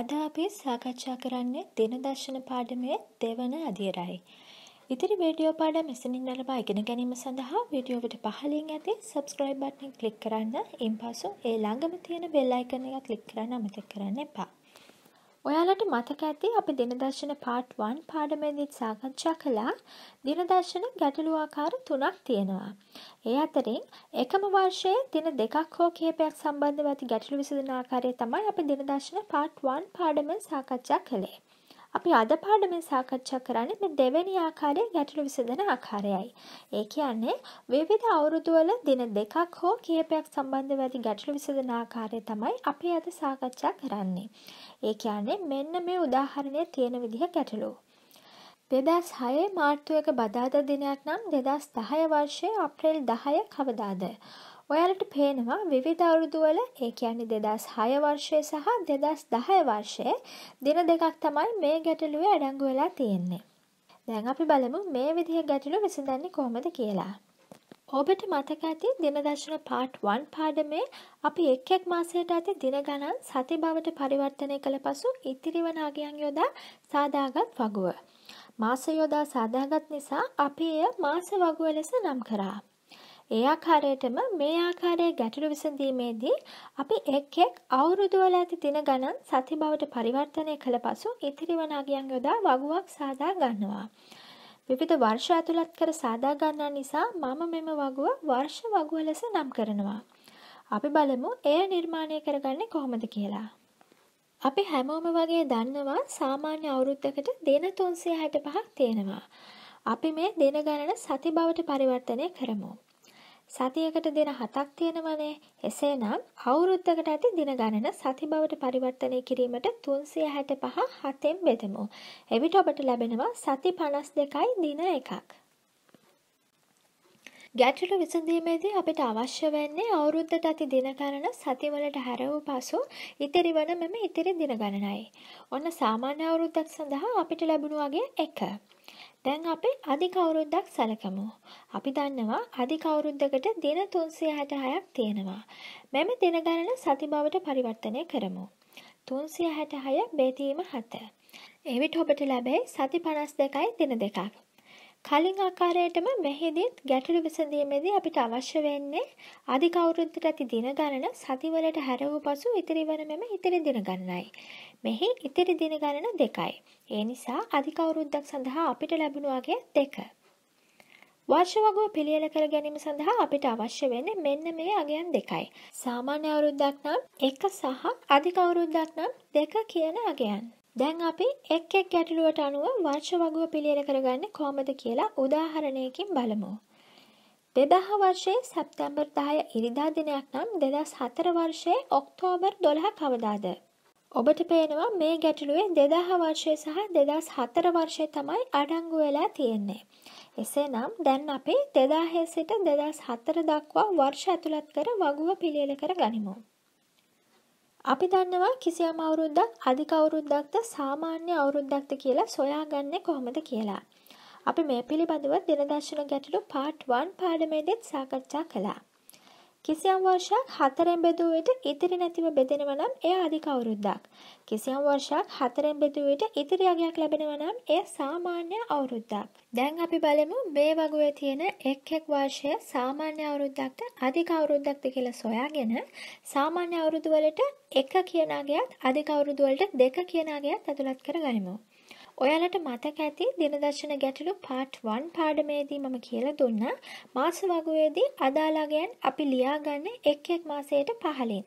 අද අපි සාකච්ඡා කරන්නේ දින දර්ශන පාඩමේ දෙවන අදියරයි. ඉතිරි වීඩියෝ පාඩම් මෙසනින් නලවා ඉගෙන ගැනීම සඳහා වීඩියෝවට පහලින් ඇති subscribe button ක්ලික් කරන්න. ඉන්පසු ඒ ළඟම තියෙන bell icon එක ක්ලික් කරන්න අමතක කරන්න එපා. ඔයාලට මතක ඇති අපි දිනදර්ශන පාට් 1 පාඩමේදීත් සාකච්ඡා කළා දිනදර්ශන ගැටලු ආකාර තුනක් තියෙනවා. ඒ අතරින් එකම වර්ෂයේ දින දෙකක් හෝ කිහිපයක් සම්බන්ධව ඇති ගැටලු විසඳන ආකාරය තමයි අපි දිනදර්ශන පාට් 1 පාඩමෙන් සාකච්ඡා කළේ. අපි අද පාඩමෙන් සාකච්ඡා කරන්නේ මේ දෙවැනි ආකාරයේ ගැටලු විසඳන ආකාරයයි. ඒ කියන්නේ විවිධ අවුරුදුවල දින දෙකක් හෝ කීපයක් සම්බන්ධව ඇති ගැටලු විසඳන ආකාරය තමයි අපි අද සාකච්ඡා කරන්නේ. ඒ කියන්නේ මෙන්න මේ උදාහරණයේ තියෙන විදිහ ගැටලු. 2006 මාර්තු 1 බදාදා දිනයක් නම් 2010 වර්ෂයේ අප්‍රේල් 10 කවදාද? ඔයාලට පේනවා විවිධ අවුරුදුවල ඒ කියන්නේ දෙදස් හයවර්ෂය සහ දෙදස් දහය වර්ෂය දින දෙකක් තමයි මේ ගැටලුව අඩංගු වෙලා තියෙන්නේ. දැන් අපි බලමු මේ විදිහ ගැටලු විසඳන්නේ කොහොමද කියලා. ඔබට මතක ඇති දිනදර්ශන පාට් 1 පාඩමේ අපි එක් එක් මාසයට ඇති දින ගණන් සති බවට පරිවර්තනය කළ පසු ඉතිරි වන අගයන් යොදා සාදාගත් වගුව. මාස යොදා සාදාගත් නිසා අපි එය මාස වගුව ලෙස නම් කරා. ඒ ආකාරයටම මේ ආකාරයේ ගැටලු විසඳීමේදී අපි එක් එක් අවුරුදු වල ඇති දින ගණන් සති බවට පරිවර්තනය කළ පසු ඉතිරි වන අගයන් යොදා වගුවක් සාදා ගන්නවා. විවිධ වර්ෂ ඇතුළත් කර සාදා ගන්නා නිසා මම මෙම වගුව වර්ෂ වගුව ලෙස නම් කරනවා. අපි බලමු එය නිර්මාණය කරගන්නේ කොහොමද කියලා. අපි හැමෝම වගේ දන්නවා සාමාන්‍ය අවුරුද්දකට දින 365ක් තියෙනවා. අපි මේ දින ගණන සති බවට පරිවර්තනය කරමු. සතියකට දින හතක් තියෙනවනේ එසේනම් අවුරුද්ධකට ඇති දින ගණන සති බවට පරිවර්තනය කිරීමට තුන්සිය හැට පහ හතෙන් බෙදමු. එවිට ඔබට ලැබෙනවා සති පනස් දෙකයි දින එකක්. ගැටලු විසඳීමේදී අපිට අවශ්‍ය වෙන්නේ අවුරුද්ධට ඇති දින ගණන සතිවලට හැරවූ පසු ඉතිරි වන මෙම ඉතිරි දින ගණනයි. ඔන්න සාමාන්‍ය අවුරුද්දක් සඳහා අපිට ලැබුණු වගේ එක. දැන් අපි අධි කවුරුද්දක් සැලකමු. අපි දන්නවා අධි කවුරුද්දකට දින 366ක් තියෙනවා. මෙම දින ගණන සති බවට පරිවර්තනය කරමු. 366 බෙදීම 7. එවිට ඔබට ලැබෙයි සති 52යි දින දෙකක්. කලින් ආකාරයටම මෙහිදීත් ගැටළු විසඳීමේදී අපිට අවශ්‍ය වෙන්නේ අධික අවුරුද්දට ඇති දින ගණන සතිවලට හැර වූ පසු ඉතිරි වන මෙම ඉතිරි දින ගණනයි. මෙහි ඉතිරි දින ගණන දෙකයි. ඒ නිසා අධික අවුරුද්දක් සඳහා අපිට ලැබුණු අගය දෙක. වර්ෂ වගුව පිළියෙල කර ගැනීම සඳහා අපිට අවශ්‍ය වෙන්නේ මෙන්න මේ අගයන් දෙකයි. සාමාන්‍ය අවුරුද්දක් නම් එක සහ අධික අවුරුද්දක් නම් දෙක කියන අගයන්. දැන් අපි එක් එක් ගැටලුවට අනුව වර්ෂ වගුව පිළියෙල කරගන්නේ කොහොමද කියලා උදාහරණයකින් බලමු. 2000 වර්ෂයේ සැප්තැම්බර් 10 ඉරිදා දිනයක් නම් 2004 වර්ෂයේ ඔක්තෝබර් 12 කවදාද? ඔබට පේනවා මේ ගැටලුවේ 2000 වර්ෂය සහ 2004 වර්ෂය තමයි අඩංගු වෙලා තියෙන්නේ. එසේනම් දැන් අපේ දෙදාහේ සිට දෙදස් හත්තර දක්වා වර්ෂ ඇතුළත් කර වගුව පිළියල කර ගනිමු. අපි දන්නවා කිසියම් අවුරුද්දක් අධික අවුරුද්දක්ද සාමාන්‍ය අවුරුද්දක්ද කියලා සොයාගන්නේ කොහොමද කියලා. අපි මේ පිළිබඳව දිනදර්ශන ගැටලු පාට් 1 පාඩමේදීත් සාකච්ඡා කළා. කිසියම් වර්ෂයක් හතරෙන් බෙදූ විට ඉතිරි නැතිව බෙදෙනවා නම් එය අධික අවුරුද්දක්. කිසියම් වර්ෂයක් හතරෙන් බෙදූ විට ඉතිරි අගයක් ලැබෙනවා නම් එය සාමාන්‍ය අවුරුද්දක්. දැන් අපි බලමු මේ වගුවේ තියෙන එක් එක් වර්ෂය සාමාන්‍ය අවුරුද්දක්ද අධික අවුරුද්දක්ද කියලා සොයාගෙන සාමාන්‍ය අවුරුදු වලට 1 කියන අගයත් අධික අවුරුදු වලට 2 කියන අගයත් ඇතුළත් කරගනිමු. ඔයාලට මතක ඇති දිනදර්ශන ගැටලු පාට් 1 පාඩමේදී මම කියලා දුන්නා මාස වගුවේදී අදාළගයන් අපි ලියාගන්නේ එක් එක් මාසයට පහළින්.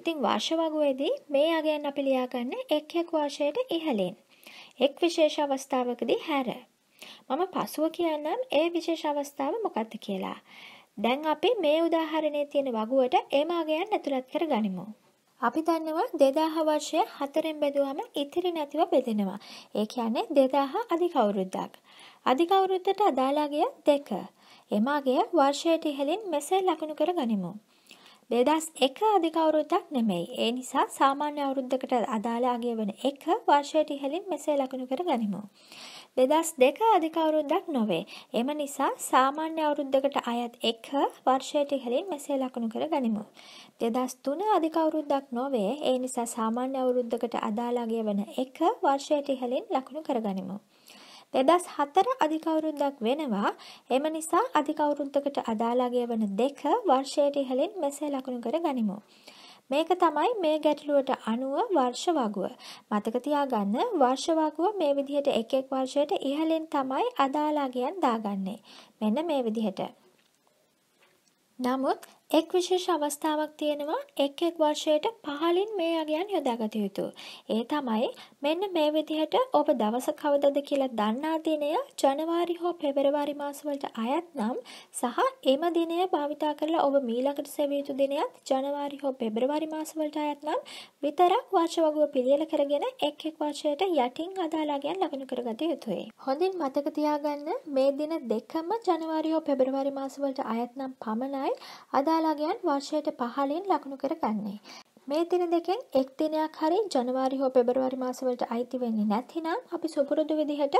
ඉතින් වර්ෂ වගුවේදී මේ අගයන් අපි ලියාගන්නේ එක් එක් වර්ෂයට ඉහළින්. එක් විශේෂ අවස්ථාවකදී හැර. මම පසුව කියන්නම් ඒ විශේෂ අවස්ථාව මොකක්ද කියලා. දැන් අපි මේ උදාහරණයේ තියෙන වගුවට ඒ මාගයන් ඇතුළත් කර ගනිමු. අපි දන්නවා 2000 වර්ෂය හතරෙන් බෙදුවම ඉතිරි නැතිව බෙදෙනවා. ඒ කියන්නේ 2000 අධික අවුරුද්දක්. අධික අවුරුද්දට අදාළ අගය 2. එම අගය වර්ෂයට ඉහළින් මෙසේ ලකුණු කර ගනිමු. 2001 අධික අවුරුද්දක් නෙමෙයි. ඒ නිසා සාමාන්‍ය අවුරුද්දකට අදාළ අගය වන 1 වර්ෂයට ඉහළින් මෙසේ ලකුණු කර ගනිමු. දෙදස් දෙක අධිකවුරුද්දක් නොවේ. එම නිසා සාමාන්‍ය අවුරුද්ධකට අයත් එක වර්ෂයට ඉහලින් මෙසේ ලකුණු කර ගනිමු. දෙදස් තුන අධිකවුරුද්දක් නොවේ ඒ නිසා සාමාන්‍ය අවුරුද්ධකට අදාළගේ වන එක වර්ෂයට ඉහලින් ලකුණු කරගනිමු. දෙදස් හතර අධිකවුරුද්දක් වෙනවා එම නිසා අධිකවුරුද්දකට අදාළගේ වන දෙක වර්ෂයට ඉහලින් මෙසේ ලකුණු කර ගනිමු. මේක තමයි මේ ගැටලුවට අනුව වර්ෂ වගුව. මතක තියාගන්න වර්ෂ වගුව මේ විදිහට එක එක් වර්ෂයට ඉහළින් තමයි අදාළ අගයන් දාගන්නේ. මෙන්න මේ විදිහට. නමුත් එක් විශේෂ අවස්ථාවක් තියෙනවා එක් එක් වර්ෂයට පහලින් මේ අගයන් යොදාගත යුතු. ඒ තමයි මෙන්න මේ විදිහට ඔබ දවස කවදද කියලා දන්නා දිනය ජනවාරි හෝ පෙබරවාරි මාසවලට අයත් නම් සහ එම දිනය භාවිතා කරලා ඔබ මීළඟට සෙවිය යුතු දිනයත් ජනවාරි හෝ පෙබරවාරි මාසවලට අයත් නම් විතරක් වර්ෂ වගුව පිළියෙල කරගෙන එක් එක් වර්ෂයට යටින් අදාළ අගයන් ලඟින කරගත යුතුයි. හොඳින් මතක තියාගන්න මේ දින දෙකම ජනවාරි හෝ පෙබරවාරි මාසවලට අයත් නම් පමණයි අදාළ දායාලාගයන් වර්ෂයට පහලින් ලකුණු කර ගන්නේ. මේ දින දෙකෙන් එක් දිනයක් හරි ජනවාරි හෝ පෙබරවාරි මාසවලට අයිති වෙන්නේ නැතිනම් අපි සුපුරුදු විදිහට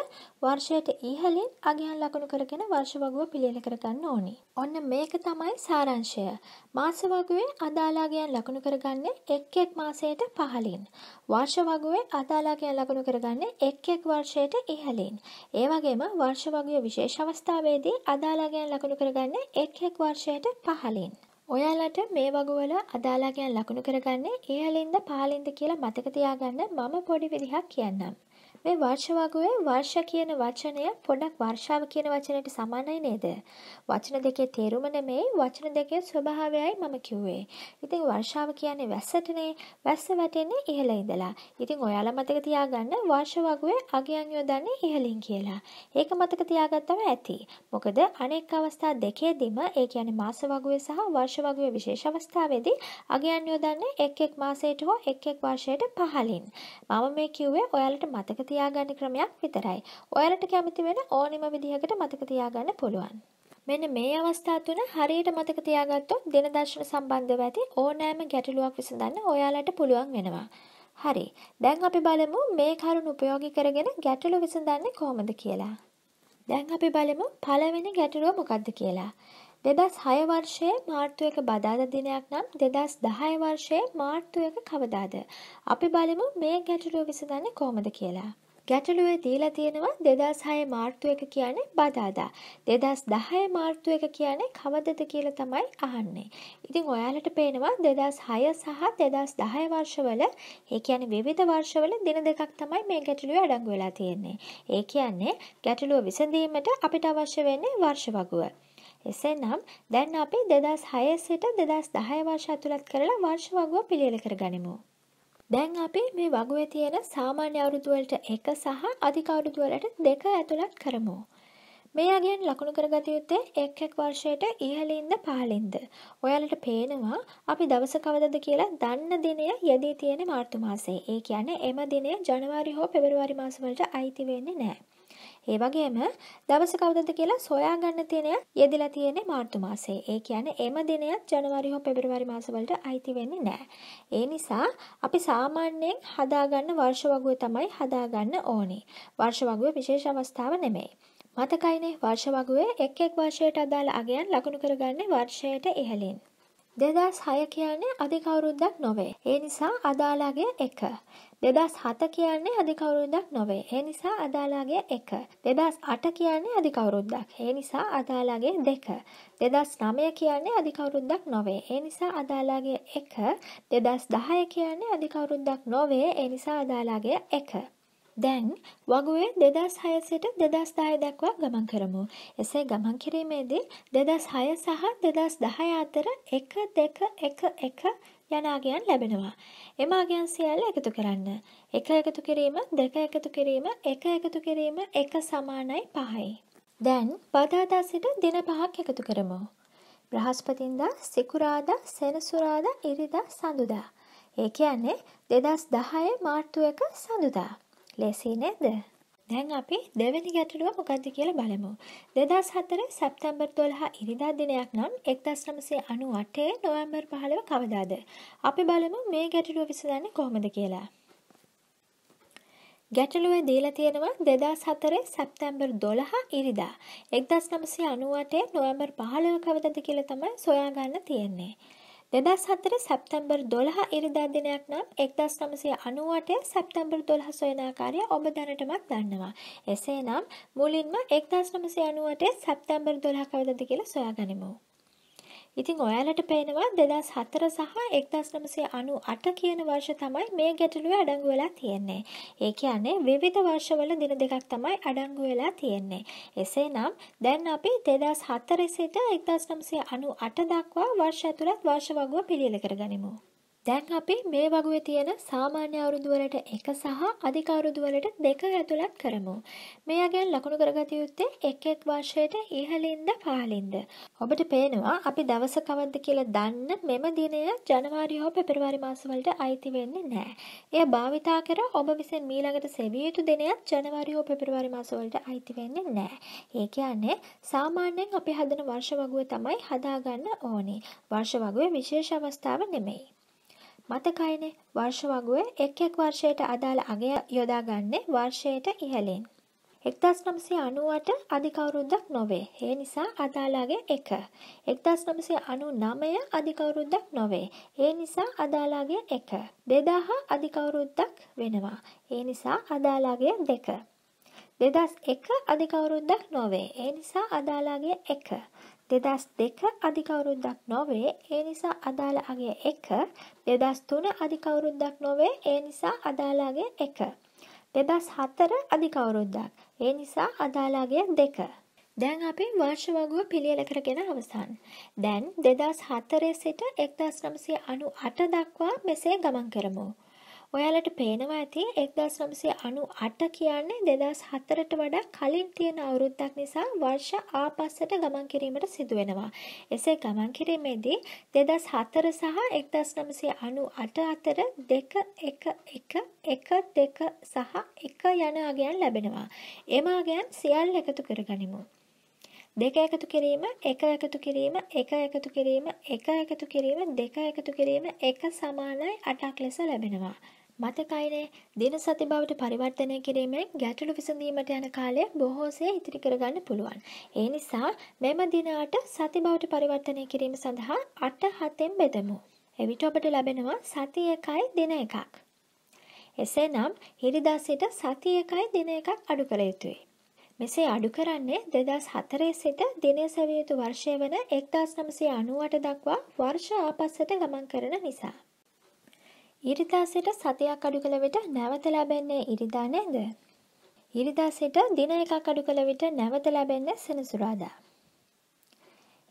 වර්ෂයට ඉහළින් අගයන් ලකුණු කරගෙන වර්ෂ වගුව පිළියෙල කරගන්න ඕනි. ඔන්න මේක තමයි සාරාංශය. මාස වගුවේ අදාළ අගයන් ලකුණු කරගන්නේ එක් එක් මාසයට පහළින්. වර්ෂ වගුවේ අදාළ අගයන් ලකුණු කරගන්නේ එක් එක් වර්ෂයට ඉහළින්. ඒ වගේම වර්ෂ වගුවේ විශේෂ අවස්ථාවේදී අදාළ අගයන් ලකුණු කරගන්නේ එක් එක් වර්ෂයට පහළින්. ඔයාලට මේ වගවල අදාලා ගැන ලකුණු කරගන්නේ ඒ අලින්ද පාලින්ද කියලා මතක තියාගන්න මම පොඩි විදිහක් කියන්නම්. මේ වර්ෂ වගුවේ වර්ෂ කියන වචනය පොඩක් වර්ෂාව කියන වචනයට සමානයි නේද? වචන දෙකේ තේරුම නෙමෙයි වචන දෙකේ ස්වභාවයයි මම කිව්වේ. ඉතින් වර්ෂාව කියන්නේ වැස්සටනේ. වැස්ස වැටෙන්නේ ඉහළ ඉඳලා. ඉතින් ඔයාලා මතක තියාගන්න වර්ෂ වගුවේ අගයන් යොදන්නේ ඉහළින් කියලා. ඒක මතක තියාගත්තම ඇති. මොකද අනෙක් අවස්ථා දෙකේදීම ඒ කියන්නේ මාස වගුවේ සහ වර්ෂ වගුවේ විශේෂ අවස්ථාවේදී අගයන් යොදන්නේ එක් එක් මාසයට හෝ එක් එක් වර්ෂයට පහළින්. මම මේ කිව්වේ ඔයාලට මතක තියාගන්න ක්‍රමයක් විතරයි. ඔයාලට කැමති වෙන ඕනෙම විදිහකට මතක තියාගන්න පුළුවන්. මෙන්න මේ අවස්ථා තුන හරියට මතක තියාගත්තොත් දින දර්ශන සම්බන්ධව ඇති ඕනෑම ගැටලුවක් විසඳන්න ඔයාලට පුළුවන් වෙනවා. හරි. දැන් අපි බලමු මේ කරුණ උපයෝගී කරගෙන ගැටලු විසඳන්නේ කොහොමද කියලා. දැන් අපි බලමු පළවෙනි ගැටලුව මොකක්ද කියලා. දෙදස් හයවර්ෂයේ මාර්තුවක බදාද දිනයක් නම් දෙදස් දහය වර්ෂයේ මාර්තුවක කවදාද. අපි බලමු මේ ගැටලුව විසඳන්න කෝමද කියලා. ගැටලුවේ දීලා තියෙනවා දෙදස් හය මාර්තු එක කියන්නේ බදාදා. දෙදස් දහය මාර්තු එක කියන්නේ කවදද කියලා තමයි අහන්නේ. ඉතින් ඔයාලට පේනවා දෙදස් හය සහ දෙදස් දහය වර්ෂවල ඒ කියන්නේ විවිධ වර්ෂවල දින දෙකක් තමයි මේ ගැටලුව අඩංගු වෙලා තියෙන්නේ. ඒ කියන්නේ ගැටලුව විසඳීමට අපිට අවශ්‍ය වෙන්නේ වර්ෂ වගුව. එසේනම් දැන් අපි 2006 සිට 2010 වර්ෂ ඇතුළත් කරලා වර්ෂ වගුව පිළියෙල කර ගනිමු. දැන් අපි මේ වගුවේ තියෙන සාමාන්‍ය අවුරුදු වලට 1 සහ අධික අවුරුදු වලට 2 ඇතුළත් කරමු. මේ අගෙන් ලකුණු කරගත යුත්තේ එක් එක් වර්ෂයට ඉහලින්ද පහලින්ද. ඔයාලට පේනවා අපි දවස කවදද කියලා දන්න දිනය යෙදී තියෙන මාර්තු මාසයේ. ඒ කියන්නේ එම දිනය ජනවාරි හෝ පෙබරවාරි මාස වලට අයිති වෙන්නේ නැහැ. ඒ වගේම දවස කවදද කියලා සොයාගන්න තියෙනය යෙදිලා තියෙන මාර්තු මාසේ. ඒ කියන්නේ එම දිනයත් ජනවාරි හෝ පෙබරවාරි මාසවලට අයිති වෙන්නේ නැහැ. ඒ නිසා අපි සාමාන්‍යයෙන් හදාගන්න වර්ෂ වගුව තමයි හදාගන්න ඕනේ. වර්ෂ වගුව විශේෂ අවස්ථාව නෙමෙයි. මතකයිනේ වර්ෂ වගුවේ එක් එක් වර්ෂයට අදාළ අගයන් ලකුණු කරගන්නේ වර්ෂයට ඉහළින්. දෙදස් හය කියන්නේ අධිකවුරුද්දක් නොවේ. ඒ නිසා අදාලාගේ එක. දෙදස් හත කියන්නේ අධිකවුරුද්දක් නොවේ. ඒ නිසා අදාලාගේ එක. දෙදස් අට කියන්නේ අධිකවුරුද්දක්. ඒ නිසා අදාලාගේ දෙක. දෙදස් නමය කියන්නේ අධිකවුරුද්දක් නොවේ. ඒ නිසා අදාලාගේ එක. දෙදස් දහය කියන්නේ අධිකවුරුද්දක් නොවේ. ඒ නිසා අදාලාගේ එක. දැන් වගුවේ දෙදස් හයසිට දෙදස් දාය දක්වා ගමන් කරමු. එසේ ගමන් කිරීමේදී දෙදස් හය සහ දෙදස් දහය අතර එක දෙක එක එක යනාගයන් ලැබෙනවා. එම ආගයන් සියල්ල එකතු කරන්න. එක එකතු කිරීම දෙක එකතු කිරීම එක එකතු කිරීම එක සමානයි පහයි. දැන් පදාදා සිට දින පහක් එකතු කරමු. බ්‍රහස්පතින්දා සිකුරාදා සෙනසුරාදා ඉරිදා සඳුදා. ඒ කියන්නේ දෙදස් දහය මාර්තු එක සඳුදා. ලෙසි නේද දැන් අපි දෙවැනි ගැටලුව මොකක්ද කියලා බලමු. දෙදස් හතර සැප්තැම්බර් තොළහා ඉරිදා දිනයක් නම් එක්දස් නමසේ අනු අටේ නොවැම්බර් පහළව කවදාද. අපි බලමු මේ ගැටලුව විසඳන්නේ කොහොමද කියලා. ගැටලුව දීලා තියෙනවා දෙදස් හතරේ සැප්තැම්බර් දොළහා ඉරිදා. එක්දස් නමසේ අනුවටේ නොවැම්බර් පහළව කවදද කියලා තමයි සොයාගන්න තියෙන්නේ. දෙදස් හතර සැප්තැම්බර් දොළහ ඉරිදා දෙනයක් නම් එක්දස් නමසය අනුවටය සැප්තැම්බර් දොළහ සොයනාකාරය ඔබ දැනටමත් දන්නවා. එසේ නම් මුලින්ම එක්දස් නමසය අනුවටේ සැප්තැම්බර් දොළහ කවදද කියලා සොයා ගනිමු. ඉතිං ඔයාලට පේනවා දෙදස් හතර සහ එක්දස් නමසේ අනු අට කියන වර්ෂ තමයි මේ ගැටලුව අඩංගු වෙලා තියෙන්නේ. ඒ කියන්නේ විවිධ වර්ෂවල දින දෙකක් තමයි අඩංගු වෙලා තියෙන්නේ. එසේ නම් දැන් අපි දෙදස් හත්තර සිට එක්දස් නම්සේ අනු අට දක්වා වර්ෂ ඇතුළත් වර්ෂ වගුව පිළිල කරගනිමු. දැන් අපි මේ වගේ තියෙන සාමාන්‍ය අවුරුදුවලට එක සහ අධික අවුරුදුවලට දෙක ඇතුළත් කරමු. මේ අගෙන් ලකුණු කරගත යුත්තේ එක් එක් වර්ෂයට ඉහළින්ද පහළින්ද. ඔබට පේනවා අපි දවස කවද්ද කියලා දන්න මෙම දිනය ජනවාරි හෝ පෙබරවාරි මාසවලට අයිති වෙන්නේ නැහැ. එය භාවිතා කර ඔබ විසින් මීළඟට සෙවිය යුතු දිනයත් ජනවාරි හෝ පෙබරවාරි මාසවලට අයිති වෙන්නේ නැහැ. ඒ කියන්නේ සාමාන්‍යයෙන් අපි හදන වර්ෂ වගුව තමයි හදාගන්න ඕනේ. වර්ෂ වගුවේ විශේෂ අවස්ථාව නෙමෙයි. මතකයිනේ වර්ෂ වගුවේ එක් එක් වර්ෂයට අදාළ අගය යොදාගන්නේ වර්ෂයට ඉහළින්. 1998 අධික අවුරුද්දක් නොවේ. ඒ නිසා අදාළ අගය 1. 1999 අධික අවුරුද්දක් නොවේ. ඒ නිසා අදාළ අගය 1. 2000 අධික අවුරුද්දක් වෙනවා. ඒ නිසා අදාළ අගය 2. 2001 අධික අවුරුද්දක් නොවේ. ඒ නිසා අදාළ අගය 1. දෙදස් දෙක අධිකවුරුද්දක් නොවේ ඒ නිසා අදාළගේ එක දෙදස් තුන අධිකවුරුද්දක් නොවේ ඒ නිසා අදාලාගේ එක. දෙදස් හත්තර අධිකවුරුද්දක් ඒ නිසා අදාලාගේ දෙක. දැන් අපි වර්ෂ වගුව පිළියල කරගෙන අවසන්. දැන් දෙදස් හත්තරේ සිට එක්දස් නමසය අනු අට දක්වා මෙසේ ගමන් කරමු. ඔයාලට පේනවා ඇති 1998 කියන්නේ 2004ට වඩා කලින් තියෙන අවුරුද්දක් නිසා වර්ෂ ආපස්සට ගමන් කිරීමට සිදු වෙනවා. එසේ ගමන් කිරීමේදී 2004 සහ 1998 අතර 2 1 1 1 2 සහ 1 යන අගයන් ලැබෙනවා. එම අගයන් සියල්ල එකතු කරගනිමු. දෙක එකතු කිරීම එක එකතු කිරීම එක එකතු කිරීම එක එකතු කිරීම දෙක එකතු කිරීම එක සමානයි අටක් ලෙස ලැබෙනවා. මතකයිනේ දින සති බවට පරිවර්තනය කිරීමෙන් ගැටලු විසඳීමට යන කාලය බොහෝසේ ඉතිරි කරගන්න පුළුවන්. ඒ නිසා මෙම දිනාට සති බවට පරිවර්තනය කිරීම සඳහා අට හතෙන් බෙදමු. එවිට ඔබට ලැබෙනවා සති එකයි දින එකක්. එසේ නම් හිරිදා සිට සති එකයි දින එකක් අඩු කළ යුතුයි. මෙසේ අඩු කරන්නේ දෙදස් හතරේ සිට දිනය සැවියුතු වර්ෂය වන එක්දස් නමසේ අනුවට දක්වා වර්ෂ ආපස්සට ගමන් කරන නිසා. ඉරිදාසට සතයක් අඩු කළ විට නැවත ලැබෙන්නේ ඉරිදා නේද? ඉරිදාසට දින එකක් අඩු කළ විට නැවත ලැබෙන්නේ සෙනසුරාදා.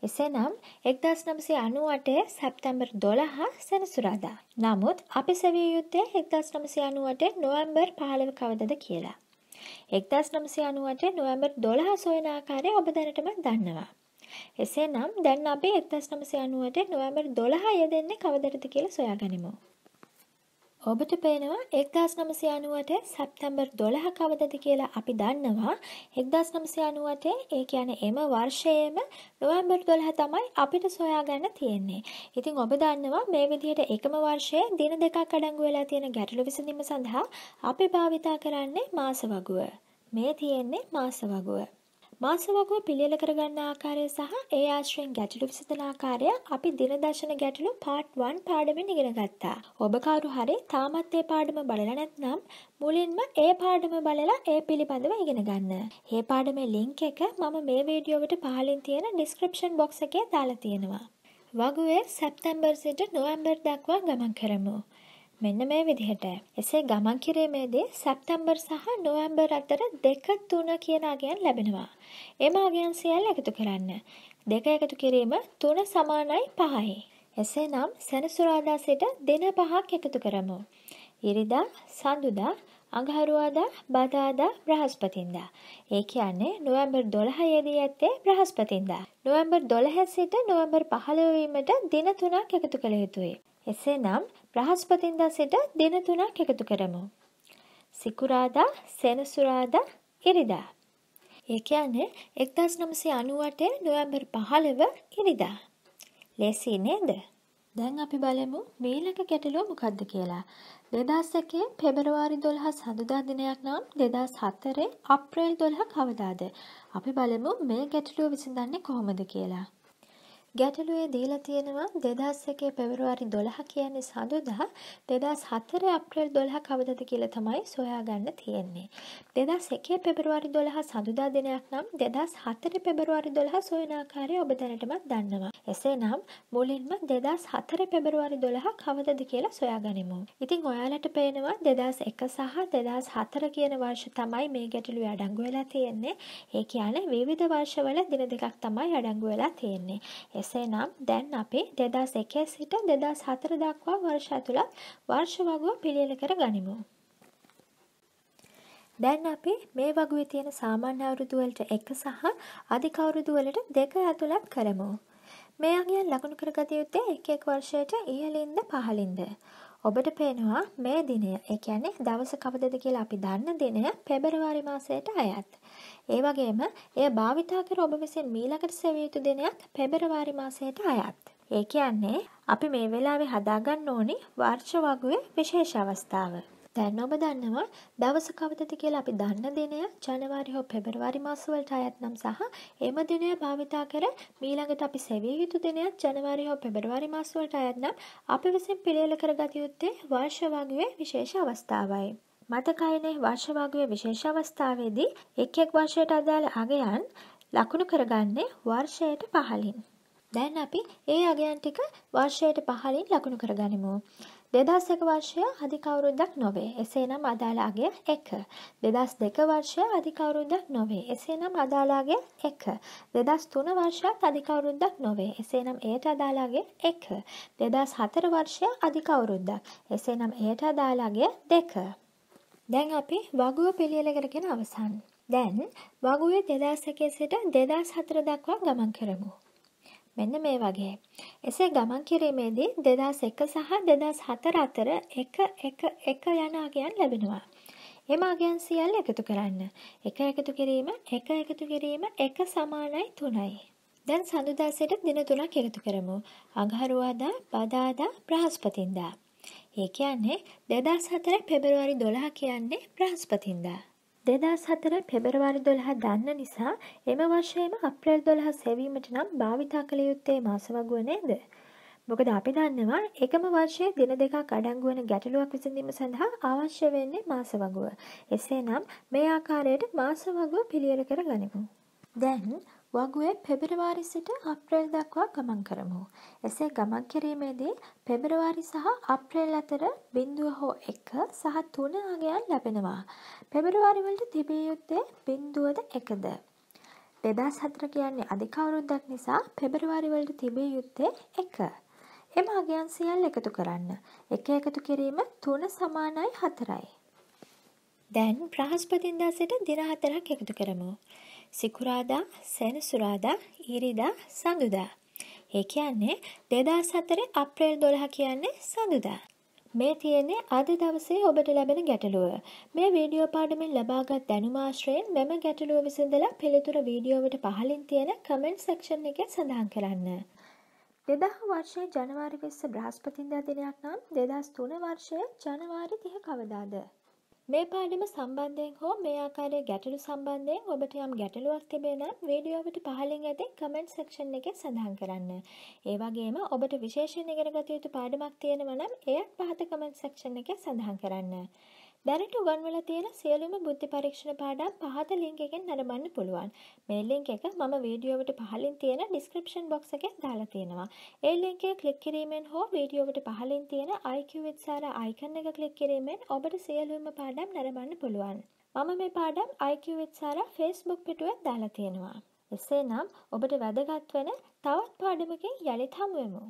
එසේනම් 1998 සැප්තැම්බර් 12 සෙනසුරාදා. නමුත් අපි සෙවිය යුත්තේ 1998 නොවැම්බර් 15 කවදද කියලා. 1998 නොවැම්බර් 12 සොයන ආකාරය ඔබ දැනටම දන්නවා. එසේනම් දැන් අපි 1998 නොවැම්බර් 12 යෙදෙන්නේ කවදටද කියලා සොයාගනිමු. ඔබට පේනවා එක්දස් නමසය අනුවට සැප්තැම්බර් දොළහ කවදද කියලා අපි දන්නවා එක්දස් නමසය අනුවටේ ඒ කියන එම වර්ෂයේම නොවැම්බර් දොළහ තමයි අපිට සොයා ගන්න තියෙන්නේ ඉතින් ඔබ දන්නවා මේ විදිහට එකම වර්ෂය දින දෙකක් අඩංගු වෙලා තියෙන ගැටලු විසඳීම සඳහා අපි භාවිතා කරන්නේ මාස වගුව මේ තියෙන්නේ මාස වගුව මාස වගුව පිළියෙල කරගන්න ආකාරය සහ ඒ ආශ්‍රයෙන් ගැටලු විසඳන ආකාරය අපි දින දර්ශන ගැටලු part 1 පාඩමෙන් ඉගෙන ගත්තා. ඔබ කවුරු හරි තාමත් ඒ පාඩම බලලා නැත්නම් මුලින්ම ඒ පාඩම බලලා ඒ පිළිබඳව ඉගෙන ගන්න. මේ පාඩමේ link එක මම මේ වීඩියෝවට පහලින් තියෙන description box එකේ දාලා තියෙනවා. වගුවේ සැප්තැම්බර් සිට නොවැම්බර් දක්වා ගමන් කරමු. මෙන්න මේ විදිහට. එසේ ගමන් කිරීමේදී සැප්තැම්බර් සහ නොවැම්බර් අතර දෙක තුන කියන අගයන් ලැබෙනවා. එම අගයන් සියල්ල එකතු කරන්න. දෙක එකතු කිරීම තුන සමානයි පහයි. එසේනම් සැනසුරාදා සිට දින පහක් එකතු කරමු. ඉරිදා, සඳුදා, අඟහරුවාදා බදාදා බ්‍රහස්පතින්දා. ඒ කියන්නේ නොවැම්බර් දොළහයේදී ඇත්තේ බ්‍රහස්පතින්දා. නොවැම්බර් දොළහැ සිට නොවැම්බර් පහළවීමට දින තුනක් එකතු කළ යුතුයි. එසේනම් බ්‍රහස්පතින්දා සිට දින තුනක් එකතු කරමු. සිකුරාදා සෙනසුරාදා ඉරිදා. ඒ කියන්නේ එක්දස් නමසේ අනුවටේ නොවැම්බර් පහළව ඉරිදා. ලෙසි නේද? දැන් අපි බලමු මීළඟ ගැටලුව මොකක්ද කියලා. දෙදස්සකේ පෙබරවාරි දොල්හස් හඳුදා දිනයක් නම් දෙදස් හත්තරේ අප්‍රේල් දොල්හ කවදාද. අපි බලමු මේ ගැටලුව විසිඳන්නේ කොහොමද කියලා. ගැටලුවේ දීලා තියෙනවා 2001 පෙබරවාරි 12 කියන්නේ සඳුදා 2004 අප්‍රේල් 12 කවදද කියලා තමයි සොයාගන්න තියෙන්නේ. 2001 පෙබරවාරි 12 සඳුදා දිනයක් නම් 2004 පෙබරවාරි 12 සොයන ආකාරය ඔබ දැනටමත් දන්නවා. එසේනම් මුලින්ම 2004 පෙබරවාරි 12 කවදද කියලා සොයාගනිමු. ඉතින් ඔයාලට පේනවා 2001 සහ 2004 කියන වර්ෂ තමයි මේ ගැටලුවේ අඩංගු වෙලා තියෙන්නේ. ඒ කියන්නේ විවිධ වර්ෂවල දින දෙකක් තමයි අඩංගු වෙලා තියෙන්නේ. එසේනම් දැන් අපි දෙදස් එකේ සිට දෙදස් හතර දක්වා වර්ෂ ඇතුළත් වර්ෂ වගුව පිළියල කර ගනිමු. දැන් අපි මේ වගේ තියෙන සාමාන්‍ය අවුරුදුවලට එක සහ අධික අවුරුදුවලට දෙක ඇතුළත් කරමු. මේ අගයන් ලකුණු කරගත යුත්තේ එක් එක් වර්ෂයට ඉහළින්ද පහළින්ද. ඔබට පේනවා මේ දිනය ඒ කියන්නේ දවස කවදද කියලා අපි දන්න දිනය පෙබරවාරි මාසයට අයත්. ඒ වගේම එය භාවිතා කර ඔබ විසින් මීළඟට සෙවිය යුතු දිනයක් පෙබරවාරි මාසයට අයත්. ඒ කියන්නේ අපි මේ වෙලාවේ හදාගන්න ඕනි වර්ෂ වගුවේ විශේෂ අවස්ථාව. දැන් ඔබ දන්නවා දවස කවදද කියලා අපි දන්න දිනය ජනවාරි හෝ පෙබරවාරි මාසවලට අයත් නම් සහ එම දිනය භාවිතා කර මීළඟට අපි සෙවිය යුතු දිනයක් ජනවාරි හෝ පෙබරවාරි මාසවලට අයත් නම් අපි විසින් පිළියෙල කරගත යුත්තේ වර්ෂ වගුවේ විශේෂ අවස්ථාවයි. මතකයිනේ වර්ෂභාගයේ විශේෂ අවස්ථාවේදී එක් එක් වර්ෂයට අදාළ අගයන් ලකුණු කරගන්නේ වර්ෂයට පහලින්. දැන් අපි ඒ අගයන් ටික වර්ෂයට පහලින් ලකුණු කරගනිමු. දෙදස් එක වර්ෂය අධිකවුරුද්දක් නොවේ. එසේනම් අදාලාගේ එක. දෙදස් දෙක වර්ෂය අධිකවුරුද්දක් නොවේ. එසේනම් අදාලාගේ එක. දෙදස් තුන වර්ෂයක් අධිකවුරුද්දක් නොවේ. එසේනම් ඒට අදාලාගේ එක. දෙදස් හතර වර්ෂය අධිකවුරුද්දක්. එසේනම් ඒට අදාලාගේ දෙක. දැන් අපි වගුව පිළියලකරගෙන අවසන්. දැන් වගුවේ දෙදාසකේ සිට දෙදස් හතර දක්වා ගමන් කරමු. මෙන්න මේ වගේ. එසේ ගමන් කිරීමේදී දෙදස් එක සහ දෙදස් හතර අතර එක එක එක යනාගයන් ලැබෙනවා. එම අගයන් සියල් එකතු කරන්න. එක එකතු කිරීම එක එකතු කිරීම එක සමානයි තුනයි. දැන් සඳුදාසයට දින තුනක් එකතු කරමු. අඟහරුවාදා, බදාදා, බ්‍රහස්පතින්දා. ඒ කියන්නේ දෙදස් හතර පෙබරවාරි දොළහ කියන්නේ ප්‍රහස්පතින්දා. දෙදස් හතර පෙබරවාරි දොළහ දන්න නිසා එම වශයම අප්‍රේල් දොළහ සැවීමට නම් භාවිතා කළ යුත්තේ මාස වගුව නේද. මොකද අපි දන්නවා එකම වර්ෂයේ දින දෙකක් අඩංගු වන ගැටලුවක් විසඳීම සඳහා අවශ්‍ය වෙන්නේ මාස වගුව. එසේනම් මේ ආකාරයට මාස වගුව පිළියෙල කර ගනිමු. දැන් වගුවේ පෙබරවාරි සිට අප්‍රේල් දක්වා ගමන් කරමු. එසේ ගමන් කිරීමේදී පෙබරවාරි සහ අප්‍රේල් අතර බිින්දුව හෝ එක සහ තුන ආගයන් ලැබෙනවා. පෙබරවාරිවලට තිබිය යුත්තේ බිින්දුවද එකද. දෙදස් හතර කියන්නේ අධිකවුරුද්දක් නිසා පෙබරවාරිවලට තිබිය යුත්තේ එක. එම අගයන් සියල් එකතු කරන්න. එක එකතු කිරීම තුන සමානයි හතරයි. දැන් ප්‍රහස්පතින්දා සිට දින හතරක් එකතු කරමු. සිකුරාදා සෙනසුරාදා ඉරිදා සඳුදා. ඒ කියන්නේ දෙදස් අතර අප්‍රේල් දොළහ කියන්නේ සඳුදා. මේ තියෙන්නේ අද දවසේ ඔබට ලැබෙන ගැටලුව. මේ වීඩියෝ පාඩමෙන් ලබාගත් දැනුමාශ්‍රයෙන් මෙම ගැටලුව විසඳලා පිළිතුර වීඩියෝවට පහලින් තියෙන කමෙන්ට් සෙක්ෂන් එකේ සඳහන් කරන්න. දෙදහ වර්ෂය ජනවාරි වෙස්ස බ්‍රහස්පතින්දා දිනයක් නම් දෙදස් තුන වර්ෂය ජනවාරි තිහ කවදාද. මේ පාඩම සම්බන්ධයෙන් හෝ මේ ආකාරය ගැටලු සම්බන්ධයෙන් ඔබට යම් ගැටලුවක් තිබේ නම් වීඩියෝවට පහලින් ඇති කමෙන්ට් සෙක්ෂන් එකේ සඳහන් කරන්න. ඒ වගේම ඔබට විශේෂයෙන් ඉගෙන ගත යුතු පාඩමක් තියෙනවා නම් එයත් පහත කමෙන්ට් සෙක්ෂන් එකේ සඳහන් කරන්න. දැනට උගන්වලා තියෙන සියලුම බුද්ධි පරීක්ෂණ පාඩම් පහත ලින්ක් එකෙන් නරඹන්න පුළුවන්. මේ ලින්ක් එක මම වීඩියෝවට පහලින් තියෙන ඩිස්ක්‍රිප්ෂන් බොක්ස් එකේ දාලා තියෙනවා. ඒ ලින්ක් එක ක්ලික් කිරීමෙන් හෝ වීඩියෝවට පහලින් තියෙන IQ විත්සාර අයිකන් එක ක්ලික් කිරීමෙන් ඔබට සියලුම පාඩම් නරඹන්න පුළුවන්. මම මේ පාඩම් IQ විත්සාර Facebook පිටුවේ දාලා තියෙනවා. එසේනම් ඔබට වැදගත් වෙන තවත් පාඩමකින් යලිත් හමු වෙමු.